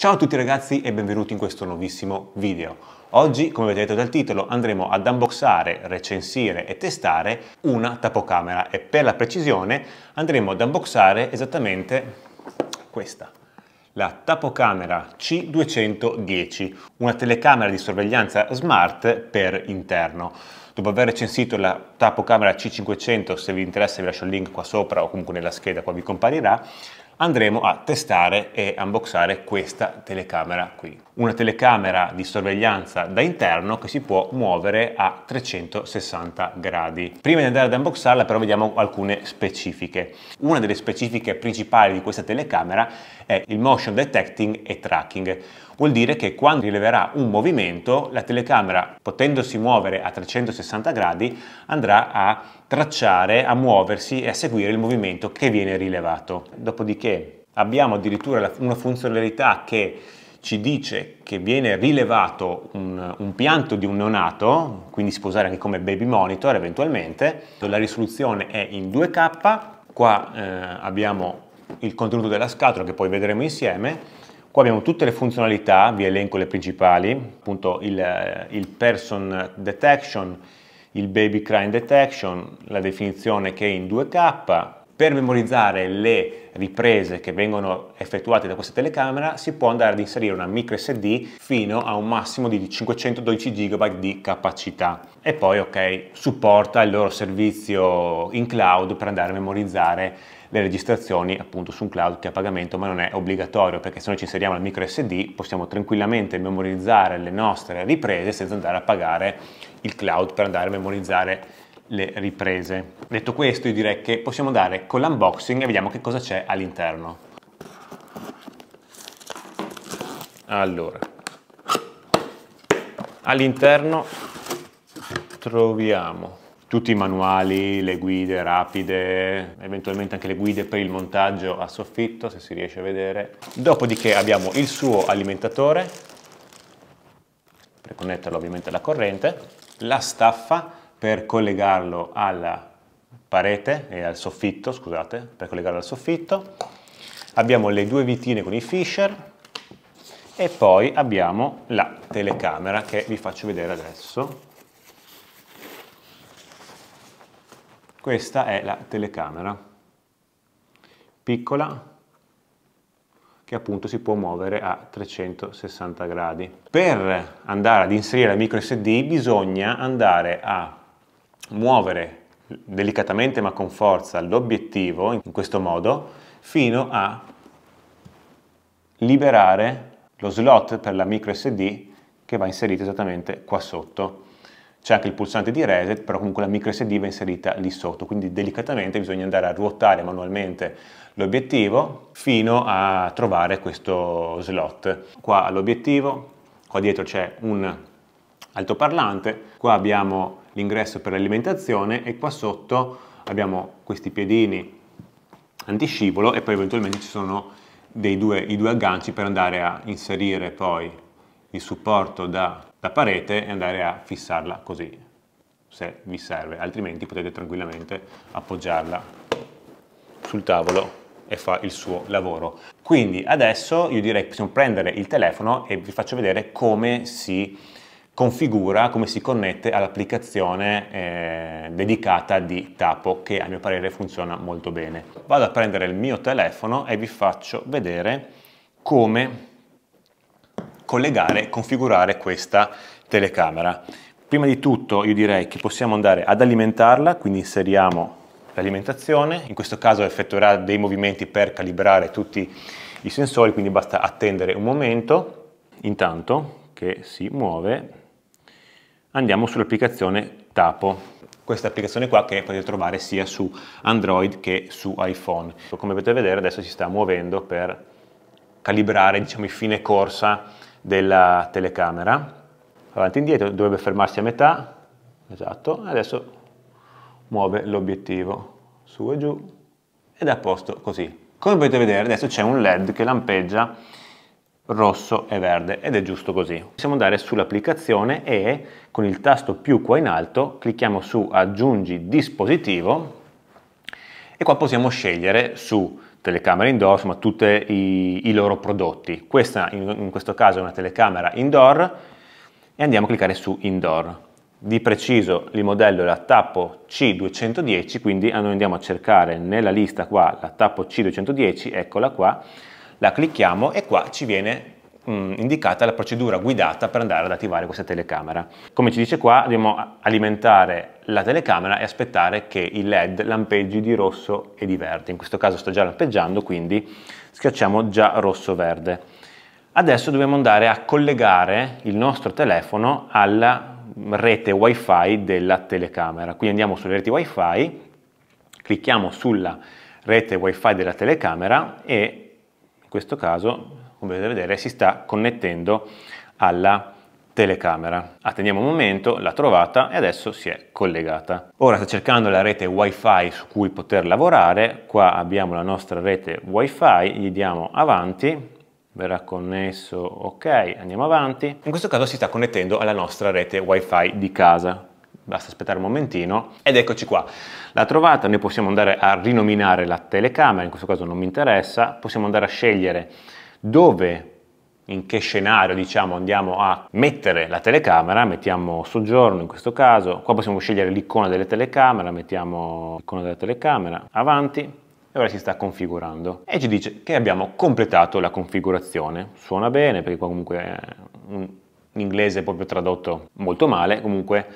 Ciao a tutti ragazzi e benvenuti in questo nuovissimo video. Oggi, come vedete dal titolo, andremo ad unboxare, recensire e testare una tapocamera e per la precisione andremo ad unboxare esattamente questa la tapocamera C210, una telecamera di sorveglianza smart per interno. Dopo aver recensito la tapocamera C500, se vi interessa vi lascio il link qua sopra o comunque nella scheda qua vi comparirà, andremo a testare e unboxare questa telecamera qui. Una telecamera di sorveglianza da interno che si può muovere a 360 gradi. Prima di andare ad unboxarla però vediamo alcune specifiche. Una delle specifiche principali di questa telecamera è il motion detecting e tracking Vuol dire che quando rileverà un movimento, la telecamera, potendosi muovere a 360 gradi, andrà a tracciare, a muoversi e a seguire il movimento che viene rilevato. Dopodiché abbiamo addirittura una funzionalità che ci dice che viene rilevato un, un, pianto di un neonato, quindi si può usare anche come baby monitor eventualmente. La risoluzione è in 2K, qua eh, abbiamo il contenuto della scatola che poi vedremo insieme Qua abbiamo tutte le funzionalità, vi elenco le principali, appunto il, il person detection, il baby crime detection, la definizione che è in 2K, per memorizzare le riprese che vengono effettuate da questa telecamera si può andare ad inserire una micro SD fino a un massimo di 512 GB di capacità e poi ok supporta il loro servizio in cloud per andare a memorizzare le registrazioni appunto su un cloud che è a pagamento ma non è obbligatorio perché se noi ci inseriamo la micro SD possiamo tranquillamente memorizzare le nostre riprese senza andare a pagare il cloud per andare a memorizzare le riprese. Detto questo io direi che possiamo andare con l'unboxing e vediamo che cosa c'è all'interno. Allora, all'interno troviamo tutti i manuali, le guide rapide, eventualmente anche le guide per il montaggio a soffitto, se si riesce a vedere. Dopodiché abbiamo il suo alimentatore, per connetterlo ovviamente alla corrente, la staffa per collegarlo alla parete e al soffitto, scusate, per collegarlo al soffitto. Abbiamo le due vitine con i Fisher e poi abbiamo la telecamera che vi faccio vedere adesso. Questa è la telecamera piccola che appunto si può muovere a 360 gradi. Per andare ad inserire la micro SD bisogna andare a muovere delicatamente ma con forza l'obiettivo in questo modo fino a liberare lo slot per la micro SD che va inserito esattamente qua sotto. C'è anche il pulsante di reset, però comunque la micro SD va inserita lì sotto, quindi delicatamente bisogna andare a ruotare manualmente l'obiettivo fino a trovare questo slot. Qua all'obiettivo, qua dietro c'è un altoparlante, qua abbiamo l'ingresso per l'alimentazione e qua sotto abbiamo questi piedini antiscivolo e poi eventualmente ci sono due, i due agganci per andare a inserire poi il supporto da, da parete e andare a fissarla così se vi serve, altrimenti potete tranquillamente appoggiarla sul tavolo e fa il suo lavoro. Quindi adesso io direi che possiamo prendere il telefono e vi faccio vedere come si configura come si connette all'applicazione eh, dedicata di Tapo che a mio parere funziona molto bene. Vado a prendere il mio telefono e vi faccio vedere come collegare e configurare questa telecamera. Prima di tutto io direi che possiamo andare ad alimentarla, quindi inseriamo l'alimentazione, in questo caso effettuerà dei movimenti per calibrare tutti i sensori, quindi basta attendere un momento, intanto che si muove andiamo sull'applicazione Tapo. Questa applicazione qua che potete trovare sia su Android che su iPhone. Come potete vedere adesso si sta muovendo per calibrare diciamo, il fine corsa della telecamera. Avanti e indietro, dovrebbe fermarsi a metà, esatto, adesso muove l'obiettivo su e giù ed è a posto così. Come potete vedere adesso c'è un LED che lampeggia rosso e verde ed è giusto così. Possiamo andare sull'applicazione e con il tasto più qua in alto clicchiamo su aggiungi dispositivo e qua possiamo scegliere su telecamera indoor, insomma tutti i, i, loro prodotti. Questa in, in questo caso è una telecamera indoor e andiamo a cliccare su indoor. Di preciso il modello è la Tappo C210, quindi noi andiamo a cercare nella lista qua la Tappo C210, eccola qua, la clicchiamo e qua ci viene mm, indicata la procedura guidata per andare ad attivare questa telecamera. Come ci dice qua dobbiamo alimentare la telecamera e aspettare che il led lampeggi di rosso e di verde. In questo caso sta già lampeggiando quindi schiacciamo già rosso-verde. Adesso dobbiamo andare a collegare il nostro telefono alla rete wifi della telecamera. Quindi andiamo sulle reti wifi, clicchiamo sulla rete wifi della telecamera e in questo caso, come potete vedere, si sta connettendo alla telecamera. Attendiamo un momento, l'ha trovata e adesso si è collegata. Ora sta cercando la rete wifi su cui poter lavorare, qua abbiamo la nostra rete wifi, gli diamo avanti, verrà connesso, ok, andiamo avanti. In questo caso si sta connettendo alla nostra rete wifi di casa basta aspettare un momentino ed eccoci qua. L'ha trovata, noi possiamo andare a rinominare la telecamera, in questo caso non mi interessa, possiamo andare a scegliere dove in che scenario diciamo andiamo a mettere la telecamera, mettiamo soggiorno in questo caso, qua possiamo scegliere l'icona delle telecamere, mettiamo l'icona della telecamera, avanti, e ora si sta configurando e ci dice che abbiamo completato la configurazione. Suona bene perché qua comunque è un in inglese proprio tradotto molto male, comunque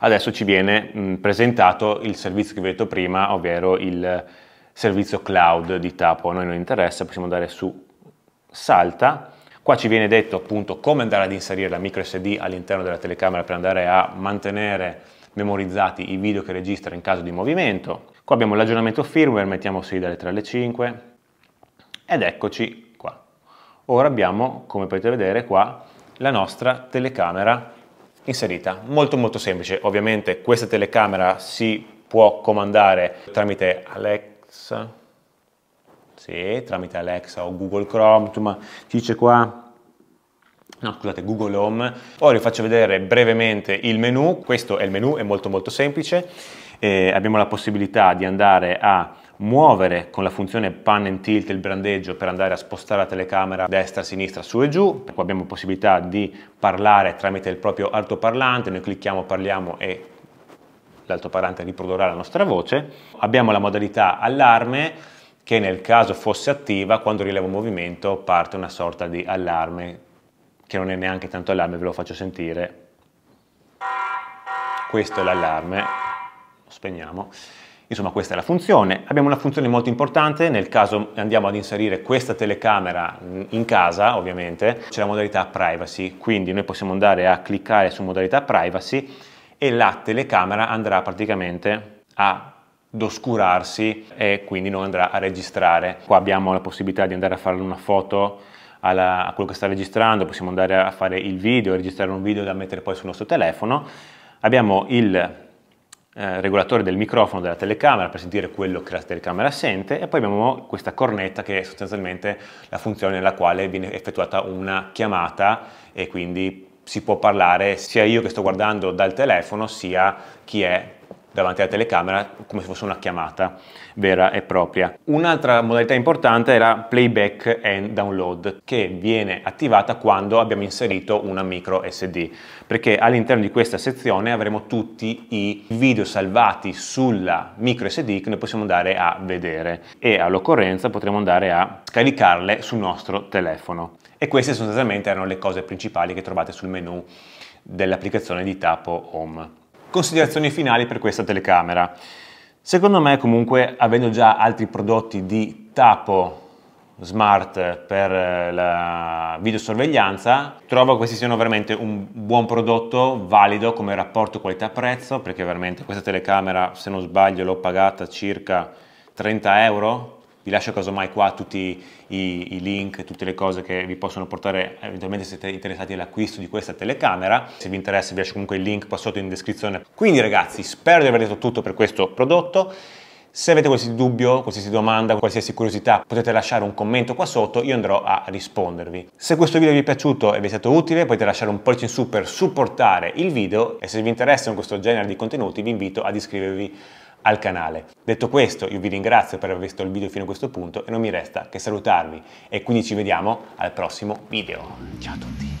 adesso ci viene mh, mm, presentato il servizio che vi ho detto prima, ovvero il servizio cloud di Tapo, a noi non interessa, possiamo andare su salta, qua ci viene detto appunto come andare ad inserire la micro SD all'interno della telecamera per andare a mantenere memorizzati i video che registra in caso di movimento, qua abbiamo l'aggiornamento firmware, mettiamo sì dalle 3 alle 5 ed eccoci qua. Ora abbiamo, come potete vedere qua, la nostra telecamera inserita. Molto molto semplice, ovviamente questa telecamera si può comandare tramite Alexa, sì, tramite Alexa o Google Chrome, insomma ci dice qua no scusate Google Home ora vi faccio vedere brevemente il menu questo è il menu è molto molto semplice eh, abbiamo la possibilità di andare a muovere con la funzione pan and tilt il brandeggio per andare a spostare la telecamera destra, sinistra, su e giù. Qua abbiamo possibilità di parlare tramite il proprio altoparlante, noi clicchiamo, parliamo e l'altoparlante riprodurrà la nostra voce. Abbiamo la modalità allarme che nel caso fosse attiva, quando rilevo un movimento parte una sorta di allarme, che non è neanche tanto allarme, ve lo faccio sentire. Questo è l'allarme, lo spegniamo. Insomma questa è la funzione. Abbiamo una funzione molto importante, nel caso andiamo ad inserire questa telecamera in casa ovviamente, c'è la modalità privacy, quindi noi possiamo andare a cliccare su modalità privacy e la telecamera andrà praticamente a ad oscurarsi e quindi non andrà a registrare. Qua abbiamo la possibilità di andare a fare una foto alla, a quello che sta registrando, possiamo andare a fare il video, registrare un video da mettere poi sul nostro telefono. Abbiamo il eh, regolatore del microfono della telecamera per sentire quello che la telecamera sente e poi abbiamo questa cornetta che è sostanzialmente la funzione nella quale viene effettuata una chiamata e quindi si può parlare sia io che sto guardando dal telefono sia chi è davanti alla telecamera come se fosse una chiamata vera e propria. Un'altra modalità importante era playback and download che viene attivata quando abbiamo inserito una micro SD perché all'interno di questa sezione avremo tutti i video salvati sulla micro SD che noi possiamo andare a vedere e all'occorrenza potremo andare a scaricarle sul nostro telefono. E queste sostanzialmente erano le cose principali che trovate sul menu dell'applicazione di Tapo Home. Considerazioni finali per questa telecamera. Secondo me comunque avendo già altri prodotti di tappo smart per eh, la videosorveglianza, trovo che questi siano veramente un buon prodotto valido come rapporto qualità-prezzo perché veramente questa telecamera se non sbaglio l'ho pagata circa 30 euro vi lascio casomai qua tutti i, i, link, tutte le cose che vi possono portare eventualmente se siete interessati all'acquisto di questa telecamera. Se vi interessa vi lascio comunque il link qua sotto in descrizione. Quindi ragazzi, spero di aver detto tutto per questo prodotto. Se avete qualsiasi dubbio, qualsiasi domanda, qualsiasi curiosità, potete lasciare un commento qua sotto, io andrò a rispondervi. Se questo video vi è piaciuto e vi è stato utile, potete lasciare un pollice in su per supportare il video e se vi interessano questo genere di contenuti vi invito ad iscrivervi al canale. Detto questo, io vi ringrazio per aver visto il video fino a questo punto e non mi resta che salutarvi e quindi ci vediamo al prossimo video. Ciao a tutti!